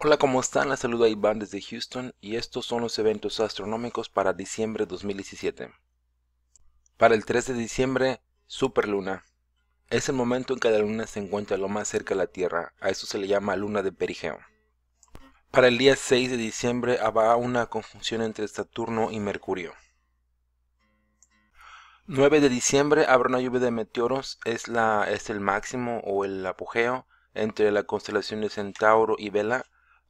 Hola, ¿cómo están? Les saluda Iván desde Houston y estos son los eventos astronómicos para diciembre 2017. Para el 3 de diciembre, Superluna. Es el momento en que la luna se encuentra lo más cerca a la Tierra, a eso se le llama luna de perigeo. Para el día 6 de diciembre habrá una conjunción entre Saturno y Mercurio. 9 de diciembre habrá una lluvia de meteoros, es, la, es el máximo o el apogeo entre la constelación de Centauro y Vela,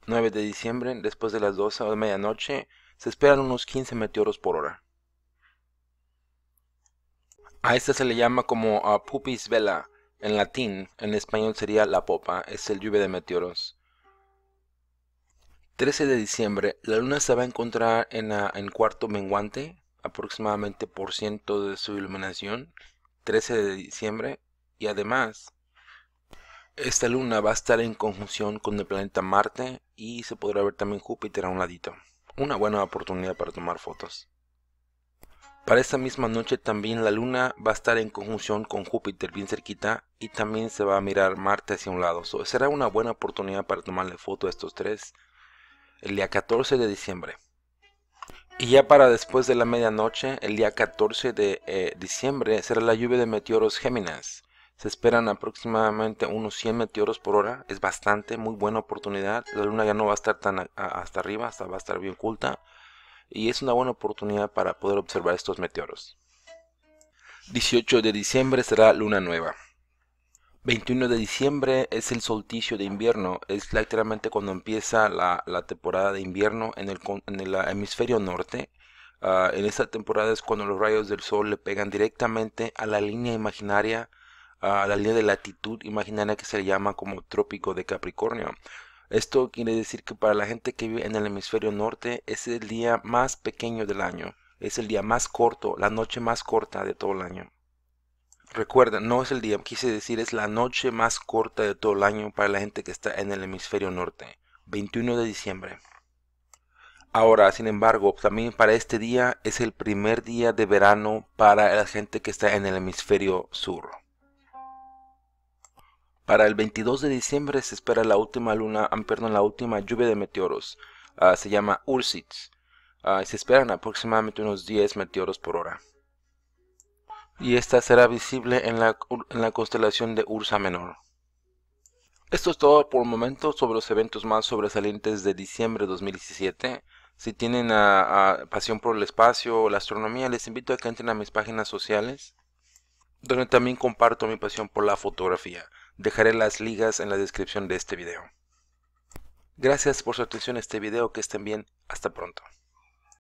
9 de diciembre, después de las 12 o medianoche, se esperan unos 15 meteoros por hora. A esta se le llama como a pupis vela, en latín, en español sería la popa, es el lluvia de meteoros. 13 de diciembre, la luna se va a encontrar en, en cuarto menguante, aproximadamente por ciento de su iluminación, 13 de diciembre, y además esta luna va a estar en conjunción con el planeta Marte y se podrá ver también Júpiter a un ladito. Una buena oportunidad para tomar fotos. Para esta misma noche también la luna va a estar en conjunción con Júpiter bien cerquita y también se va a mirar Marte hacia un lado. será una buena oportunidad para tomarle foto a estos tres el día 14 de diciembre. Y ya para después de la medianoche, el día 14 de eh, diciembre, será la lluvia de meteoros Géminas. Se esperan aproximadamente unos 100 meteoros por hora. Es bastante, muy buena oportunidad. La luna ya no va a estar tan hasta arriba, hasta va a estar bien oculta. Y es una buena oportunidad para poder observar estos meteoros. 18 de diciembre será luna nueva. 21 de diciembre es el solsticio de invierno, es literalmente cuando empieza la, temporada de invierno en el, hemisferio norte. Ah, en esta temporada es cuando los rayos del sol le pegan directamente a la línea imaginaria a la línea de latitud imaginaria que se le llama como trópico de Capricornio. Esto quiere decir que para la gente que vive en el hemisferio norte es el día más pequeño del año, es el día más corto, la noche más corta de todo el año. Recuerda, no es el día, quise decir es la noche más corta de todo el año para la gente que está en el hemisferio norte, 21 de diciembre. Ahora, sin embargo, también para este día es el primer día de verano para la gente que está en el hemisferio sur. Para el 22 de diciembre se espera la última luna, ah, perdón, la última lluvia de meteoros. Ah, se llama Ursids. Ah, se esperan aproximadamente unos 10 meteoros por hora. Y esta será visible en la, constelación de Ursa Menor. Esto es todo por el momento sobre los eventos más sobresalientes de diciembre de 2017. Si tienen pasión por el espacio o la astronomía, les invito a que entren a mis páginas sociales, donde también comparto mi pasión por la fotografía. Dejaré las ligas en la descripción de este video. Gracias por su atención a este video, que estén bien, hasta pronto.